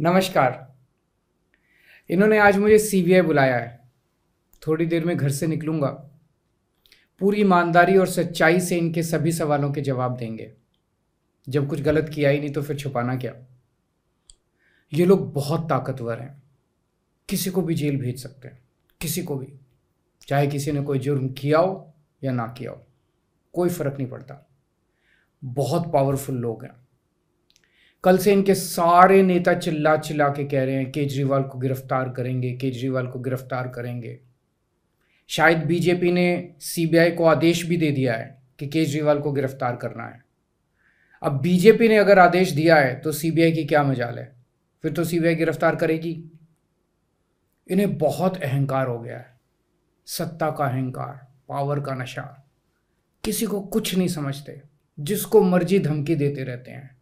नमस्कार इन्होंने आज मुझे सी बुलाया है थोड़ी देर में घर से निकलूंगा पूरी ईमानदारी और सच्चाई से इनके सभी सवालों के जवाब देंगे जब कुछ गलत किया ही नहीं तो फिर छुपाना क्या ये लोग बहुत ताकतवर हैं किसी को भी जेल भेज सकते हैं किसी को भी चाहे किसी ने कोई जुर्म किया हो या ना किया हो कोई फ़र्क नहीं पड़ता बहुत पावरफुल लोग हैं कल से इनके सारे नेता चिल्ला चिल्ला के कह रहे हैं केजरीवाल को गिरफ्तार करेंगे केजरीवाल को गिरफ्तार करेंगे शायद बीजेपी ने सीबीआई को आदेश भी दे दिया है कि केजरीवाल को गिरफ्तार करना है अब बीजेपी ने अगर आदेश दिया है तो सीबीआई की क्या मजाल है फिर तो सीबीआई गिरफ्तार करेगी इन्हें बहुत अहंकार हो गया है सत्ता का अहंकार पावर का नशा किसी को कुछ नहीं समझते जिसको मर्जी धमकी देते रहते हैं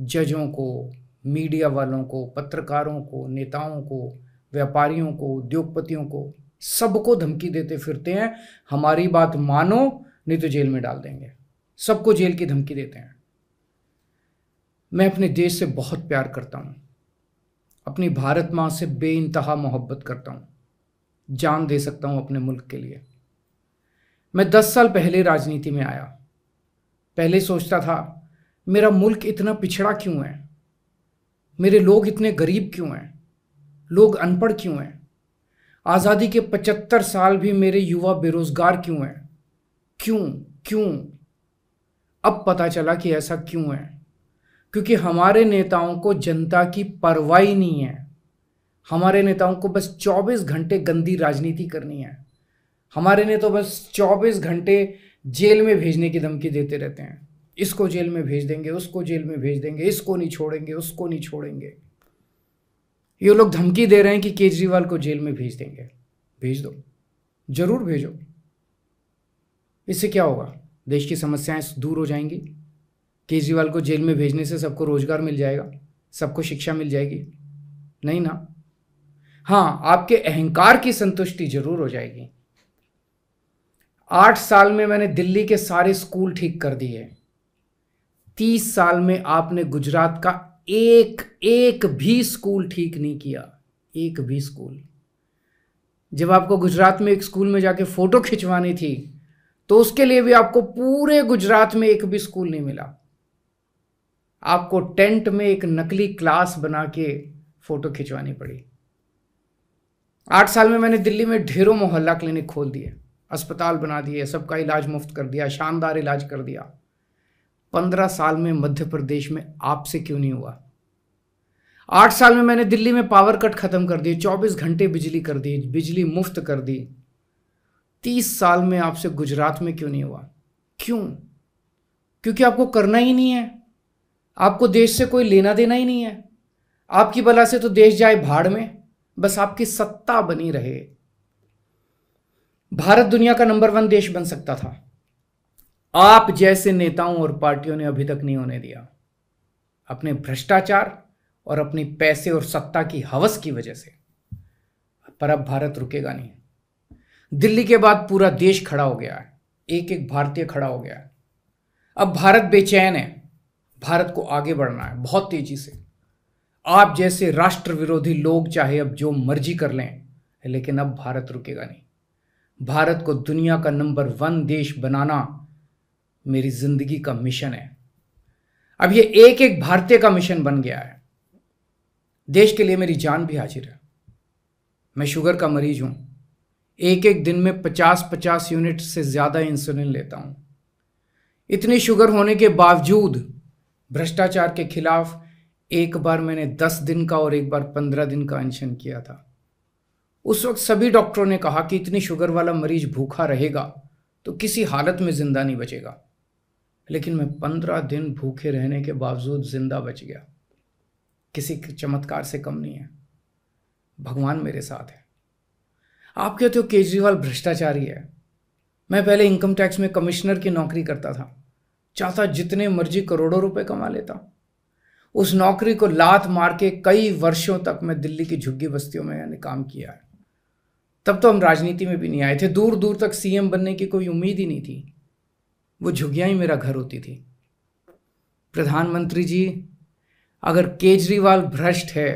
जजों को मीडिया वालों को पत्रकारों को नेताओं को व्यापारियों को उद्योगपतियों को सबको धमकी देते फिरते हैं हमारी बात मानो नहीं तो जेल में डाल देंगे सबको जेल की धमकी देते हैं मैं अपने देश से बहुत प्यार करता हूँ अपनी भारत माँ से बे इंतहा मोहब्बत करता हूँ जान दे सकता हूँ अपने मुल्क के लिए मैं दस साल पहले राजनीति में आया पहले सोचता था मेरा मुल्क इतना पिछड़ा क्यों है मेरे लोग इतने गरीब क्यों हैं लोग अनपढ़ क्यों हैं आज़ादी के पचहत्तर साल भी मेरे युवा बेरोज़गार क्यों हैं क्यों क्यों अब पता चला कि ऐसा क्यों है क्योंकि हमारे नेताओं को जनता की परवाह ही नहीं है हमारे नेताओं को बस 24 घंटे गंदी राजनीति करनी है हमारे ने तो बस 24 घंटे जेल में भेजने की धमकी देते रहते हैं इसको जेल में भेज देंगे उसको जेल में भेज देंगे इसको नहीं छोड़ेंगे उसको नहीं छोड़ेंगे ये लोग धमकी दे रहे हैं कि केजरीवाल को जेल में भेज देंगे भेज दो जरूर भेजो इससे क्या होगा देश की समस्याएं दूर हो जाएंगी केजरीवाल को जेल में भेजने से सबको रोजगार मिल जाएगा सबको शिक्षा मिल जाएगी नहीं ना हाँ आपके अहंकार की संतुष्टि जरूर हो जाएगी आठ साल में मैंने दिल्ली के सारे स्कूल ठीक कर दिए तीस साल में आपने गुजरात का एक एक भी स्कूल ठीक नहीं किया एक भी स्कूल जब आपको गुजरात में एक स्कूल में जाके फ़ोटो खिंचवानी थी तो उसके लिए भी आपको पूरे गुजरात में एक भी स्कूल नहीं मिला आपको टेंट में एक नकली क्लास बना के फ़ोटो खिंचवानी पड़ी आठ साल में मैंने दिल्ली में ढेरों मोहल्ला क्लिनिक खोल दिए अस्पताल बना दिए सबका इलाज मुफ्त कर दिया शानदार इलाज कर दिया पंद्रह साल में मध्य प्रदेश में आपसे क्यों नहीं हुआ आठ साल में मैंने दिल्ली में पावर कट खत्म कर दिए चौबीस घंटे बिजली कर दी बिजली मुफ्त कर दी तीस साल में आपसे गुजरात में क्यों नहीं हुआ क्यों क्योंकि आपको करना ही नहीं है आपको देश से कोई लेना देना ही नहीं है आपकी बला से तो देश जाए भाड़ में बस आपकी सत्ता बनी रहे भारत दुनिया का नंबर वन देश बन सकता था आप जैसे नेताओं और पार्टियों ने अभी तक नहीं होने दिया अपने भ्रष्टाचार और अपने पैसे और सत्ता की हवस की वजह से पर अब भारत रुकेगा नहीं दिल्ली के बाद पूरा देश खड़ा हो गया है एक एक भारतीय खड़ा हो गया है अब भारत बेचैन है भारत को आगे बढ़ना है बहुत तेजी से आप जैसे राष्ट्र विरोधी लोग चाहे अब जो मर्जी कर लें लेकिन अब भारत रुकेगा नहीं भारत को दुनिया का नंबर वन देश बनाना मेरी जिंदगी का मिशन है अब ये एक एक भारतीय का मिशन बन गया है देश के लिए मेरी जान भी हाजिर है मैं शुगर का मरीज हूं एक एक दिन में पचास पचास यूनिट से ज़्यादा इंसुलिन लेता हूं इतनी शुगर होने के बावजूद भ्रष्टाचार के खिलाफ एक बार मैंने दस दिन का और एक बार पंद्रह दिन का अनशन किया था उस वक्त सभी डॉक्टरों ने कहा कि इतनी शुगर वाला मरीज भूखा रहेगा तो किसी हालत में ज़िंदा नहीं बचेगा लेकिन मैं पंद्रह दिन भूखे रहने के बावजूद ज़िंदा बच गया किसी चमत्कार से कम नहीं है भगवान मेरे साथ है आप कहते हो केजरीवाल भ्रष्टाचारी है मैं पहले इनकम टैक्स में कमिश्नर की नौकरी करता था चाहता जितने मर्जी करोड़ों रुपए कमा लेता उस नौकरी को लात मार के कई वर्षों तक मैं दिल्ली की झुग्गी बस्तियों में मैंने काम किया है तब तो हम राजनीति में भी नहीं आए थे दूर दूर तक सीएम बनने की कोई उम्मीद ही नहीं थी वो झुगिया ही मेरा घर होती थी प्रधानमंत्री जी अगर केजरीवाल भ्रष्ट है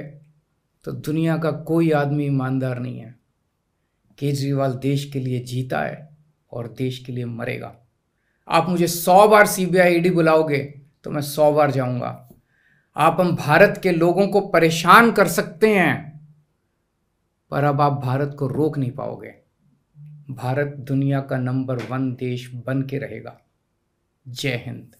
तो दुनिया का कोई आदमी ईमानदार नहीं है केजरीवाल देश के लिए जीता है और देश के लिए मरेगा आप मुझे सौ बार सी बी आई डी बुलाओगे तो मैं सौ बार जाऊंगा आप हम भारत के लोगों को परेशान कर सकते हैं पर अब आप भारत को रोक नहीं पाओगे भारत दुनिया का नंबर वन देश बन के रहेगा जय हिंद